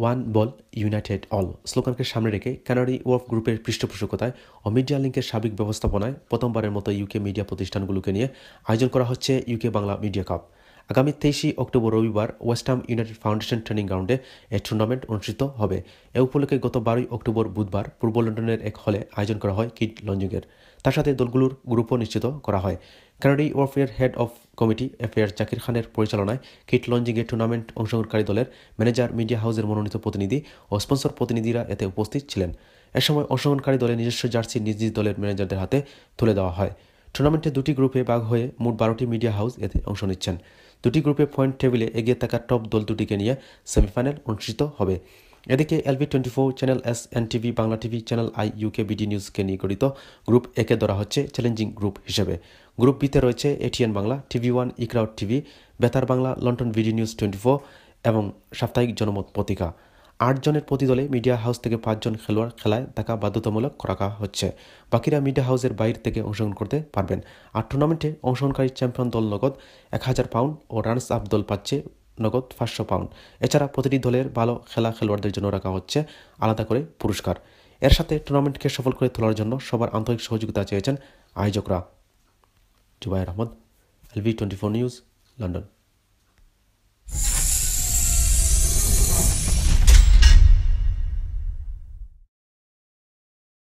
one ball united all স্লোগানকে সামনে রেখে ক্যানারি ওয়ার্ফ গ্রুপের পৃষ্ঠপোষকতায় ও মিডিয়া লিঙ্কের সাবেক ব্যবস্থাপনায় প্রথমবারের মতো ইউকে মিডিয়া প্রতিষ্ঠানগুলোকে নিয়ে আয়োজন করা হচ্ছে ইউকে বাংলা মিডিয়া কাপ আগামী তেইশে অক্টোবর রবিবার ওয়েস্টার্ম ইউনাইটেড ফাউন্ডেশন ট্রেনিং গ্রাউন্ডে এ টুর্নামেন্ট অনুষ্ঠিত হবে এ উপলক্ষে গত বারোই অক্টোবর বুধবার পূর্ব লন্ডনের এক হলে আয়োজন করা হয় কিড লঞ্জিংয়ের তার সাথে দলগুলোর গ্রুপও নিশ্চিত করা হয় কানাডি welfare head of committee affair Zakir খানের পরিচালনায় কিট লঞ্চিংয়ে টুর্নামেন্ট অংশগ্রহণকারী দলের ম্যানেজার মিডিয়া হাউসের মনোনীত প্রতিনিধি ও স্পন্সর প্রতিনিধিরা এতে উপস্থিত ছিলেন এ সময় অংশগ্রহণকারী দলের নিজস্ব জার্সি নিজ নিজ দলের ম্যানেজারদের হাতে তুলে দেওয়া হয় টুর্নামেন্টে দুটি গ্রুপে বাঘ হয়ে মোট বারোটি মিডিয়া হাউস এতে অংশ নিচ্ছেন দুটি গ্রুপে পয়েন্ট টেবিলে এগিয়ে থাকা টপ দল দুটিকে নিয়ে সেমিফাইনাল অনুষ্ঠিত হবে এদিকে LB twenty four channel S N TV Bangla TV channel I UK BD নিউজকে নিয়ে গঠিত গ্রুপ একে ধরা হচ্ছে চ্যালেঞ্জিং গ্রুপ হিসেবে গ্রুপ বিতে রয়েছে এটিএন বাংলা টিভি ওয়ান ইকরাউড TV Betar Bangla London BD news twenty four এবং সাপ্তাহিক জনমত পত্রিকা আটজনের প্রতি দলে মিডিয়া হাউস থেকে পাঁচজন খেলোয়াড় খেলায় থাকা বাধ্যতামূলক রাখা হচ্ছে বাকিরা মিডিয়া হাউসের বাইরে থেকে অংশগ্রহণ করতে পারবেন আর টুর্নামেন্টে অংশগ্রহণকারী চ্যাম্পিয়ন দল নগদ এক হাজার পাউন্ড ও রানার্স আপ দল পাচ্ছে নগদ পাঁচশো পাউন্ড এছাড়া প্রতিটি দলের ভালো খেলা খেলোয়াড়দের জন্য রাখা হচ্ছে আলাদা করে পুরস্কার এর সাথে টুর্নামেন্টকে সফল করে তোলার জন্য সবার আন্তরিক সহযোগিতা চেয়েছেন আয়োজকরা Jubair Ahmad LV twenty four news London